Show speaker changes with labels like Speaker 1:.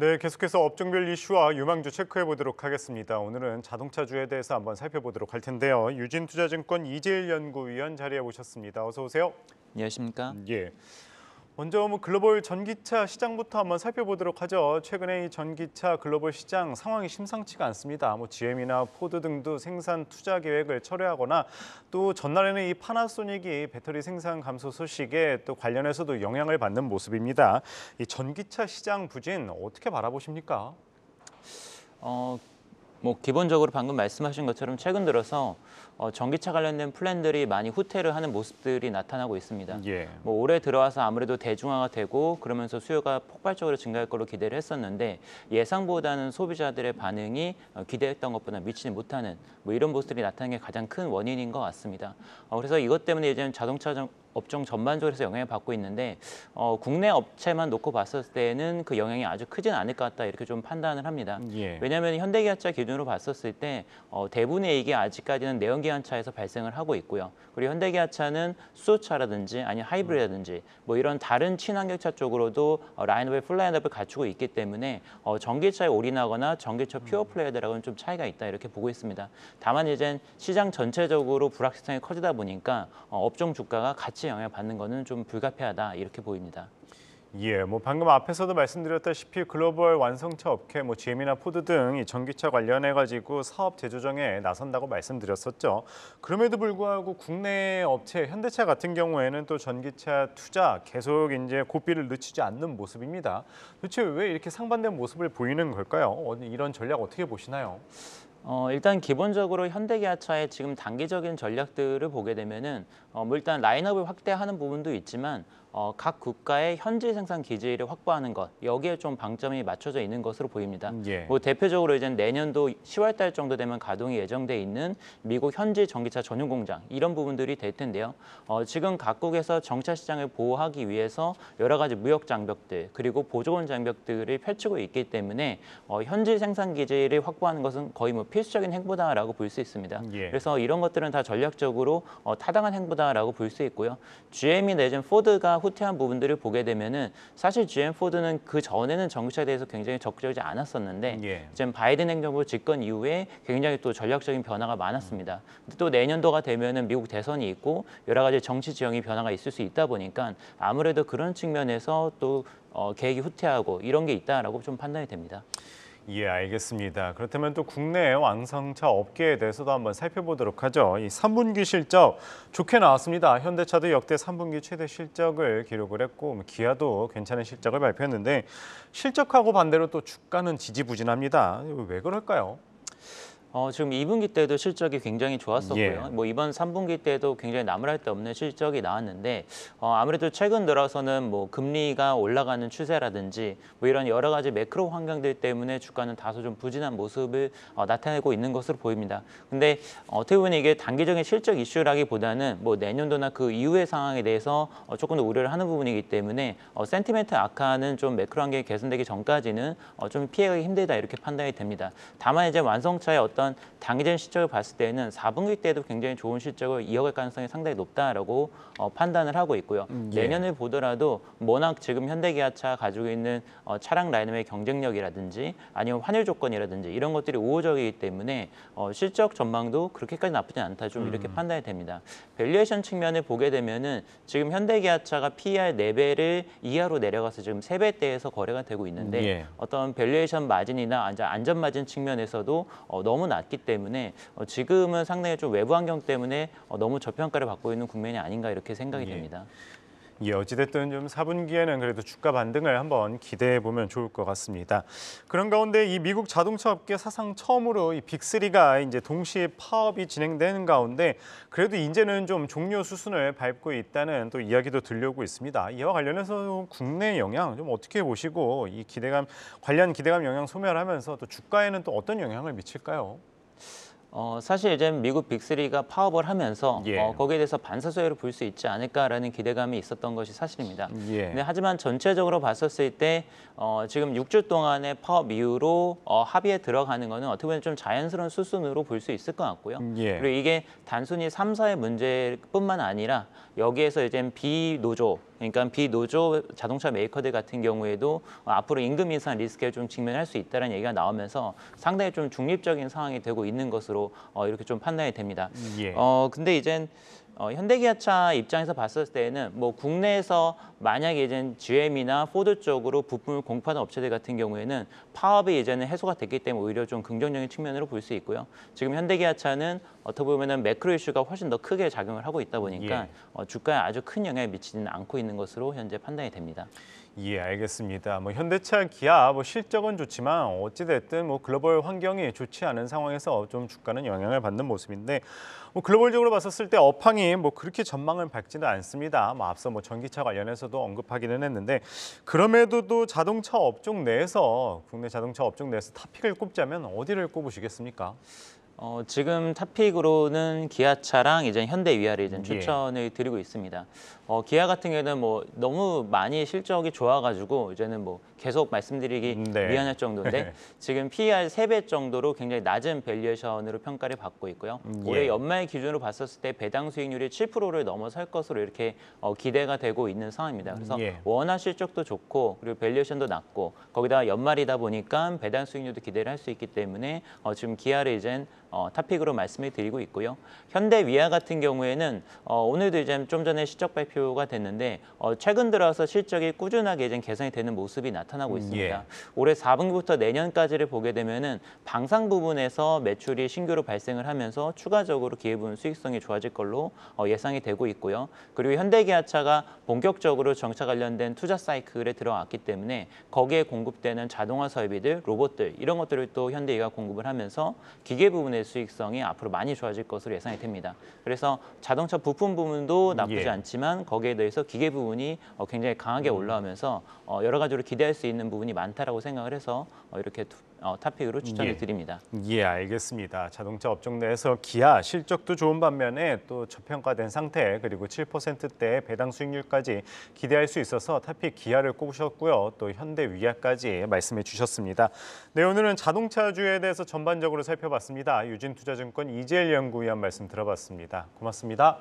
Speaker 1: 네, 계속해서 업종별 이슈와 유망주 체크해 보도록 하겠습니다. 오늘은 자동차주에 대해서 한번 살펴보도록 할 텐데요. 유진투자증권 이재일 연구위원 자리에 오셨습니다 어서 오세요. 안녕하십니까? 예. 먼저 뭐 글로벌 전기차 시장부터 한번 살펴보도록 하죠. 최근에 이 전기차 글로벌 시장 상황이 심상치가 않습니다. 뭐 GM이나 포드 등도 생산 투자 계획을 철회하거나 또 전날에는 이 파나소닉이 배터리 생산 감소 소식에 또 관련해서도 영향을 받는 모습입니다. 이 전기차 시장 부진 어떻게 바라보십니까? 어, 뭐 기본적으로 방금 말씀하신 것처럼
Speaker 2: 최근 들어서 어, 전기차 관련된 플랜들이 많이 후퇴를 하는 모습들이 나타나고 있습니다. 예. 뭐 올해 들어와서 아무래도 대중화가 되고 그러면서 수요가 폭발적으로 증가할 걸로 기대를 했었는데 예상보다는 소비자들의 반응이 어, 기대했던 것보다 미치지 못하는 뭐 이런 모습들이 나타난 게 가장 큰 원인인 것 같습니다. 어, 그래서 이것 때문에 이제는 자동차 정, 업종 전반적으로서 해 영향을 받고 있는데 어, 국내 업체만 놓고 봤을 때는 그 영향이 아주 크진 않을 것 같다 이렇게 좀 판단을 합니다. 예. 왜냐하면 현대기아차 기준으로 봤었을 때 어, 대부분의 이게 아직까지는 내연기관차에서 발생을 하고 있고요. 그리고 현대기아차는 수소차라든지 아니면 하이브리드라든지 뭐 이런 다른 친환경차 쪽으로도 어, 라인업의 플 라인업을 갖추고 있기 때문에 어, 전기차에 올인하거나 전기차 퓨어 음. 플레이어들하고는 좀 차이가 있다 이렇게 보고 있습니다. 다만 이젠 시장 전체적으로 불확실성이 커지다 보니까 어, 업종 주가가 같이 정치에 영향받는
Speaker 1: 것은 좀 불가피하다 이렇게 보입니다. 예, 뭐 방금 앞에서도 말씀드렸다시피 글로벌 완성차 업체, 뭐 GM이나 포드 등이 전기차 관련해 가지고 사업 재조정에 나선다고 말씀드렸었죠. 그럼에도 불구하고 국내 업체 현대차 같은 경우에는 또 전기차 투자 계속 이제 고삐를 늦추지 않는 모습입니다. 도대체 왜 이렇게 상반된 모습을 보이는 걸까요? 어, 이런 전략 어떻게 보시나요?
Speaker 2: 어, 일단 기본적으로 현대기아차의 지금 단기적인 전략들을 보게 되면은 어, 뭐 일단 라인업을 확대하는 부분도 있지만 어, 각 국가의 현지 생산 기지를 확보하는 것 여기에 좀 방점이 맞춰져 있는 것으로 보입니다. 예. 뭐 대표적으로 이제 내년도 10월달 정도 되면 가동이 예정돼 있는 미국 현지 전기차 전용 공장 이런 부분들이 될 텐데요. 어, 지금 각국에서 정차 시장을 보호하기 위해서 여러 가지 무역 장벽들 그리고 보조원 장벽들을 펼치고 있기 때문에 어, 현지 생산 기지를 확보하는 것은 거의 뭐 필수적인 행보다라고 볼 수 있습니다. 예. 그래서 이런 것들은 다 전략적으로 어, 타당한 행보다라고 볼 수 있고요. GM이 내준 포드가 후퇴한 부분들을 보게 되면은 사실 GM 포드는 그 전에는 정차에 대해서 굉장히 적극적이지 않았었는데 예. 지금 바이든 행정부 집권 이후에 굉장히 또 전략적인 변화가 많았습니다. 또 내년도가 되면은 미국 대선이 있고 여러 가지 정치 지형이 변화가 있을 수 있다 보니까 아무래도 그런 측면에서 또 어, 계획이 후퇴하고 이런 게 있다라고 좀 판단이 됩니다.
Speaker 1: 예, 알겠습니다. 그렇다면 또 국내 완성차 업계에 대해서도 한번 살펴보도록 하죠. 이 3분기 실적 좋게 나왔습니다. 현대차도 역대 3분기 최대 실적을 기록을 했고 뭐 기아도 괜찮은 실적을 발표했는데 실적하고 반대로 또 주가는 지지부진합니다. 왜 그럴까요? 어, 지금 2분기 때도 실적이
Speaker 2: 굉장히 좋았었고요. 예. 뭐 이번 3분기 때도 굉장히 나무랄 데 없는 실적이 나왔는데 어, 아무래도 최근 들어서는 뭐 금리가 올라가는 추세라든지 뭐 이런 여러 가지 매크로 환경들 때문에 주가는 다소 좀 부진한 모습을 어, 나타내고 있는 것으로 보입니다. 근데 어떻게 보면 이게 단기적인 실적 이슈라기보다는 뭐 내년도나 그 이후의 상황에 대해서 어, 조금 더 우려를 하는 부분이기 때문에 어, 센티멘트 악화는 좀 매크로 환경이 개선되기 전까지는 어, 좀 피해가기 힘들다 이렇게 판단이 됩니다. 다만 이제 완성차의 어떤 보면 당기전 실적을 봤을 때는 4분기 때도 굉장히 좋은 실적을 이어갈 가능성이 상당히 높다라고 어, 판단을 하고 있고요. 음, 예. 내년을 보더라도 워낙 지금 현대기아차 가지고 있는 어, 차량 라인업의 경쟁력이라든지 아니면 환율 조건이라든지 이런 것들이 우호적이기 때문에 어, 실적 전망도 그렇게까지 나쁘지 않다 좀 이렇게 음. 판단이 됩니다. 밸류에이션 측면을 보게 되면은 지금 현대기아차가 PER 4배를 이하로 내려가서 지금 3배대에서 거래가 되고 있는데 음, 예. 어떤 밸류에이션 마진이나 안전 마진 측면에서도 어, 너무 낮기 때문에 어, 지금은
Speaker 1: 상당히 좀 외부 환경 때문에 어, 너무 저평가를 받고 있는 국면이 아닌가 이렇게 생각이 예. 됩니다. 예, 어찌됐든 좀 4분기에는 그래도 주가 반등을 한번 기대해 보면 좋을 것 같습니다. 그런 가운데 이 미국 자동차 업계 사상 처음으로 이 빅3가 이제 동시에 파업이 진행되는 가운데 그래도 이제는 좀 종료 수순을 밟고 있다는 또 이야기도 들려오고 있습니다. 이와 관련해서 국내 영향 좀 어떻게 보시고 이 기대감 관련 기대감 영향 소멸하면서 또 주가에는 또 어떤 영향을 미칠까요? 어, 사실 이제
Speaker 2: 미국 빅리가 파업을 하면서 예. 어, 거기에 대해서 반사소회를 볼 수 있지 않을까라는 기대감이 있었던 것이 사실입니다. 예. 근데 하지만 전체적으로 봤었을 때 어, 지금 6주 동안의 파업 이후로 어, 합의에 들어가는 것은 어떻게 보면 좀 자연스러운 수순으로 볼 수 있을 것 같고요. 예. 그리고 이게 단순히 3사의 문제뿐만 아니라 여기에서 이제 비노조 그러니까 비노조 자동차 메이커들 같은 경우에도 앞으로 임금 인상 리스크에 좀 직면할 수 있다는 얘기가 나오면서 상당히 좀 중립적인 상황이 되고 있는 것으로 정도로 어, 이렇게 좀 판단이 됩니다. 예. 어, 근데 이젠 어, 현대기아차 입장에서 봤을 때는 뭐 국내에서 만약에 이제 GM이나 포드 쪽으로 부품을 공급하는 업체들 같은 경우에는 파업이 이제는 해소가 됐기 때문에 오히려 좀 긍정적인 측면으로 볼 수 있고요. 지금 현대기아차는 어떻게 보면 매크로 이슈가 훨씬 더 크게 작용을 하고 있다 보니까 예. 어, 주가에 아주 큰 영향을 미치지는
Speaker 1: 않고 있는 것으로 현재 판단이 됩니다. 예, 알겠습니다. 뭐 현대차, 기아 뭐 실적은 좋지만 어찌 됐든 뭐 글로벌 환경이 좋지 않은 상황에서 좀 주가는 영향을 받는 모습인데 뭐 글로벌적으로 봤었을 때 업황이 뭐 그렇게 전망을 밝지는 않습니다. 뭐 앞서 뭐 전기차 관련해서도 언급하기는 했는데 그럼에도 또 자동차 업종 내에서 국내 자동차 업종 내에서 탑픽을 꼽자면 어디를 꼽으시겠습니까? 어, 지금
Speaker 2: 탑픽으로는 기아차랑 이제 현대 위아를 이제 예. 추천을
Speaker 1: 예. 드리고 있습니다. 어, 기아 같은
Speaker 2: 경우는뭐 너무 많이 실적이 좋아가지고 이제는 뭐 계속 말씀드리기 음, 네. 미안할 정도인데 지금 PER 3배 정도로 굉장히 낮은 밸류에이션으로 평가를 받고 있고요. 음, 예. 올해 연말 기준으로 봤었을 때 배당 수익률이 7%를 넘어설 것으로 이렇게 어, 기대가 되고 있는 상황입니다. 그래서 음, 예. 원화 실적도 좋고 그리고 밸류에이션도 낮고 거기다 연말이다 보니까 배당 수익률도 기대를 할 수 있기 때문에 어, 지금 기아를 이젠 어, 타픽으로 말씀을 드리고 있고요. 현대위아 같은 경우에는 어, 오늘도 이제 좀 전에 실적 발표가 됐는데 어, 최근 들어서 실적이 꾸준하게 이제 개선이 되는 모습이 나타나고 음, 있습니다. 예. 올해 4분기부터 내년까지를 보게 되면은 방상 부분에서 매출이 신규로 발생을 하면서 추가적으로 기회분 수익성이 좋아질 걸로 어, 예상이 되고 있고요. 그리고 현대기아차가 본격적으로 정차 관련된 투자 사이클에 들어왔기 때문에 거기에 공급되는 자동화 설비들, 로봇들 이런 것들을 또 현대위가 공급을 하면서 기계 부분에 부분의 수익성이 앞으로 많이 좋아질 것으로 예상이 됩니다. 그래서 자동차 부품 부분도 음, 나쁘지 예. 않지만 거기에 대해서 기계 부분이 어, 굉장히 강하게 음. 올라오면서 어, 여러 가지로 기대할 수 있는 부분이 많다라고 생각을 해서
Speaker 1: 어, 이렇게 두, 어, 탑픽으로 추천을 예. 드립니다. 예, 알겠습니다. 자동차 업종 내에서 기아 실적도 좋은 반면에 또 저평가된 상태 그리고 7%대 배당 수익률까지 기대할 수 있어서 탑픽 기아를 꼽으셨고요. 또 현대 위아까지 말씀해 주셨습니다. 네, 오늘은 자동차주에 대해서 전반적으로 살펴봤습니다. 유진투자증권 이재일 연구위원 말씀 들어봤습니다. 고맙습니다.